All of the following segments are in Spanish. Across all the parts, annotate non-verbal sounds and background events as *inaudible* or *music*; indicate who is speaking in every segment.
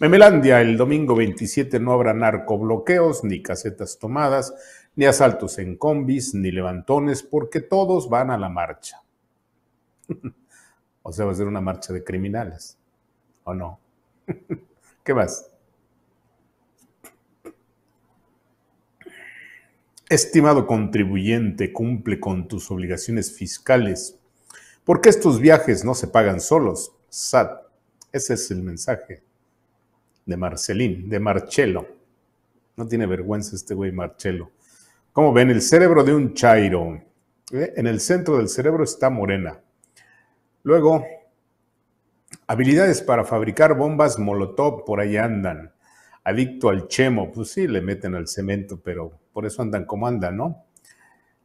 Speaker 1: Memelandia, el domingo 27 no habrá narcobloqueos, ni casetas tomadas, ni asaltos en combis, ni levantones, porque todos van a la marcha. *laughs* o sea, va a ser una marcha de criminales, ¿o no? *laughs* ¿Qué más? Estimado contribuyente, cumple con tus obligaciones fiscales, porque estos viajes no se pagan solos. SAT, ese es el mensaje de Marcelín, de Marcelo. No tiene vergüenza este güey Marcelo. Como ven, el cerebro de un Chairo. Eh, en el centro del cerebro está Morena. Luego, habilidades para fabricar bombas Molotov, por ahí andan. Adicto al chemo, pues sí, le meten al cemento, pero por eso andan como andan, ¿no?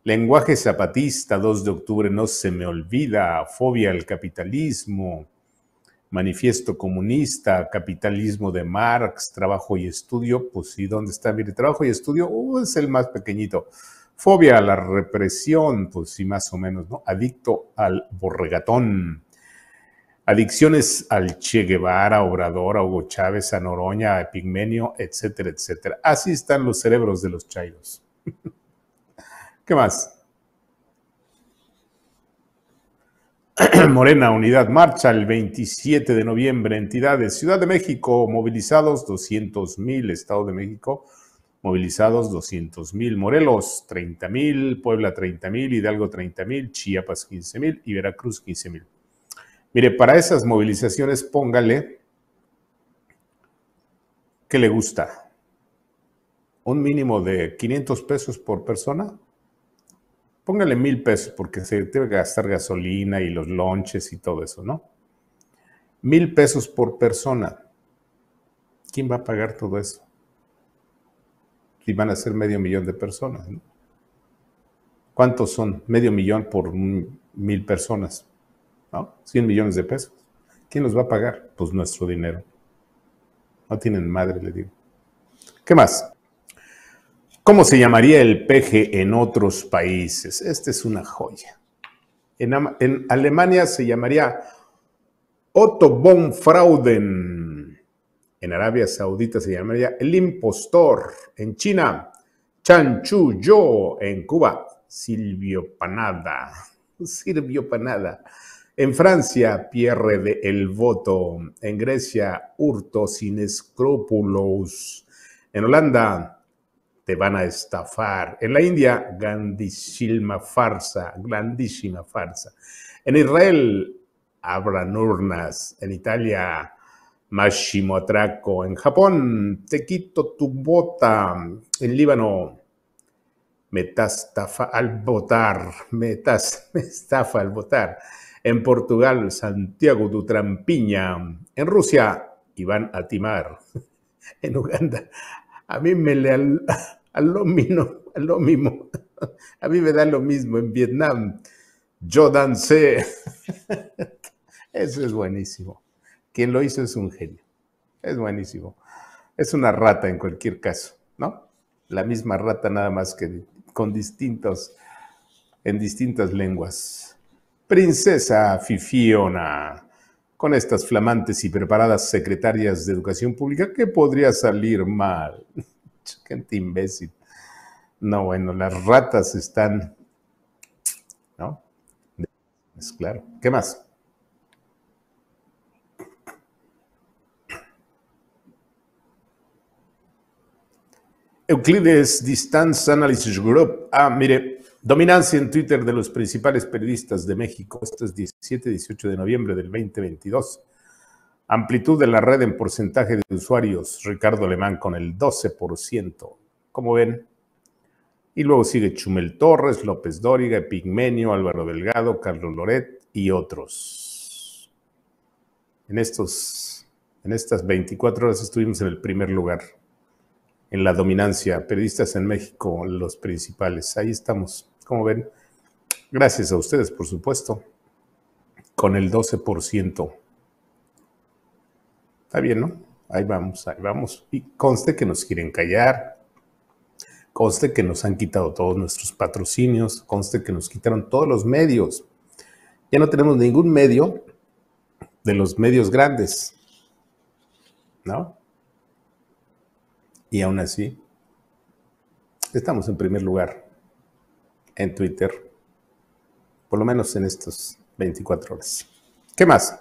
Speaker 1: Lenguaje zapatista, 2 de octubre, no se me olvida. Fobia al capitalismo. Manifiesto Comunista, Capitalismo de Marx, Trabajo y Estudio, pues sí, ¿dónde está? Mire, Trabajo y Estudio uh, es el más pequeñito. Fobia a la represión, pues sí, más o menos, ¿no? Adicto al borregatón. Adicciones al Che Guevara, Obrador, a Hugo Chávez, a Noroña, a Pigmenio, etcétera, etcétera. Así están los cerebros de los chairos. *laughs* ¿Qué más? *clears throat* Morena Unidad Marcha el 27 de noviembre, entidades Ciudad de México, movilizados 200 mil, Estado de México, movilizados 200 mil, Morelos 30 mil, Puebla 30 mil, Hidalgo 30 mil, Chiapas 15 mil y Veracruz 15 mil. Mire, para esas movilizaciones póngale que le gusta un mínimo de 500 pesos por persona Póngale mil pesos porque se que gastar gasolina y los lonches y todo eso, ¿no? Mil pesos por persona. ¿Quién va a pagar todo eso? Y van a ser medio millón de personas, ¿no? ¿Cuántos son? Medio millón por mil personas, ¿no? 100 millones de pesos. ¿Quién los va a pagar? Pues nuestro dinero. No tienen madre, le digo. ¿Qué más? ¿Cómo se llamaría el peje en otros países? Esta es una joya. En, Alemania se llamaría Otto von En Arabia Saudita se llamaría el impostor. En China, Chan Chu Yo. En Cuba, Silvio Panada. *laughs* Silvio Panada. En Francia, Pierre de El Voto. En Grecia, Hurto sin escrúpulos. En Holanda, te van a estafar. En la India, grandísima farsa, grandísima farsa. En Israel, abran urnas. En Italia, atraco. En Japón, te quito tu bota. En Líbano, metastafa al votar. me estafa al votar. En Portugal, Santiago trampiña. En Rusia, Iván Atimar. *laughs* En Uganda, a mí me le al, *laughs* lo mismo. A mí me da lo mismo en Vietnam. Yo dancé. Eso es buenísimo. Quien lo hizo es un genio. Es buenísimo. Es una rata en cualquier caso, ¿no? La misma rata nada más que con distintos, en distintas lenguas. Princesa Fifiona con estas flamantes y preparadas secretarias de educación pública, ¿qué podría salir mal? *laughs* Gente imbécil. No, bueno, las ratas están, ¿no? Es claro. ¿Qué más? Euclides Distance Analysis Group. Ah, mire, dominancia en Twitter de los principales periodistas de México. Esto es 17-18 de noviembre del 2022. Amplitud de la red en porcentaje de usuarios. Ricardo Alemán con el 12%. Como ven? Y luego sigue Chumel Torres, López Dóriga, Pigmenio, Álvaro Delgado, Carlos Loret y otros. En, estos, en estas 24 horas estuvimos en el primer lugar en la dominancia. Periodistas en México, los principales. Ahí estamos. Como ven, gracias a ustedes, por supuesto, con el 12%. Está bien, ¿no? Ahí vamos, ahí vamos. Y conste que nos quieren callar. Conste que nos han quitado todos nuestros patrocinios. Conste que nos quitaron todos los medios. Ya no tenemos ningún medio de los medios grandes. ¿No? Y aún así, estamos en primer lugar en Twitter, por lo menos en estas 24 horas. ¿Qué más?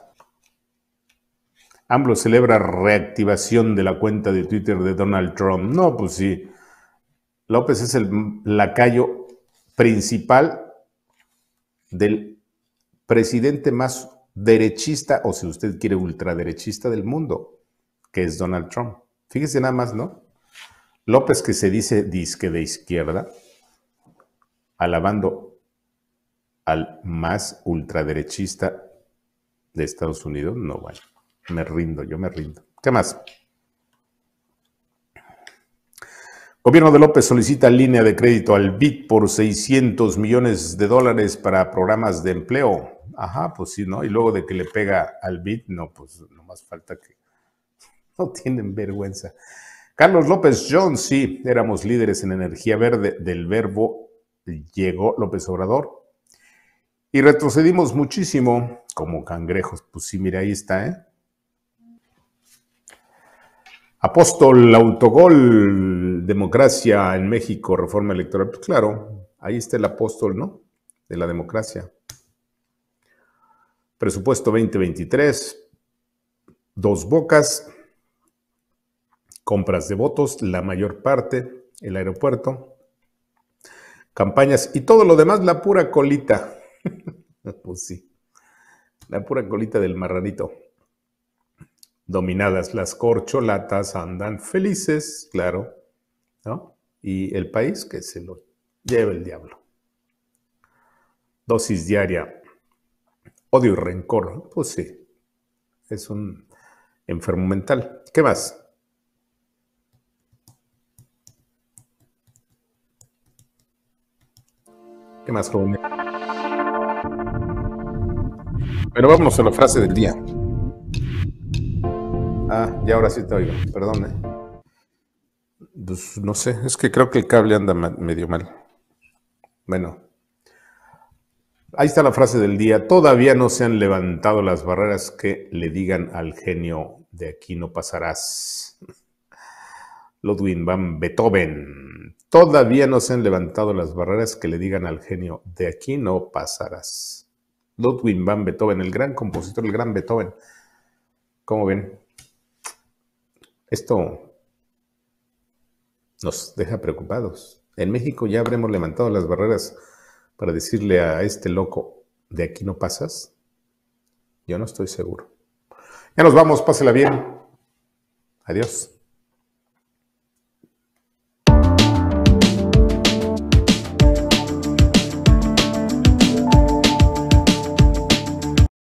Speaker 1: AMLO celebra reactivación de la cuenta de Twitter de Donald Trump. No, pues sí. López es el lacayo principal del presidente más derechista, o si usted quiere ultraderechista del mundo, que es Donald Trump. Fíjese nada más, ¿no? López, que se dice disque de izquierda, alabando al más ultraderechista de Estados Unidos, no bueno, me rindo, yo me rindo. ¿Qué más? Gobierno de López solicita línea de crédito al BID por 600 millones de dólares para programas de empleo. Ajá, pues sí, ¿no? Y luego de que le pega al BID, no, pues no más falta que... *laughs* No tienen vergüenza. Carlos López John, sí, éramos líderes en energía verde del verbo llegó López Obrador. Y retrocedimos muchísimo como cangrejos. Pues sí, mira, ahí está, ¿eh? Apóstol, autogol, democracia en México, reforma electoral. Pues claro, ahí está el apóstol, ¿no? De la democracia. Presupuesto 2023, dos bocas, compras de votos, la mayor parte, el aeropuerto, campañas y todo lo demás, la pura colita. *laughs* pues sí, la pura colita del marranito. Dominadas las corcholatas, andan felices, claro, ¿no? Y el país que se lo lleva el diablo. Dosis diaria, odio y rencor, pues sí, es un enfermo mental. ¿Qué más? ¿Qué más, joven? Pero vamos a la frase del día. Ah, ya ahora sí te oigo, perdone. ¿eh? Pues, no sé, es que creo que el cable anda medio mal. Bueno, ahí está la frase del día. Todavía no se han levantado las barreras que le digan al genio de aquí no pasarás. Ludwig van Beethoven. Todavía no se han levantado las barreras que le digan al genio, de aquí no pasarás. Ludwig van Beethoven, el gran compositor, el gran Beethoven. ¿Cómo ven? Esto nos deja preocupados. En México ya habremos levantado las barreras para decirle a este loco, de aquí no pasas. Yo no estoy seguro. Ya nos vamos, pásela bien. Adiós.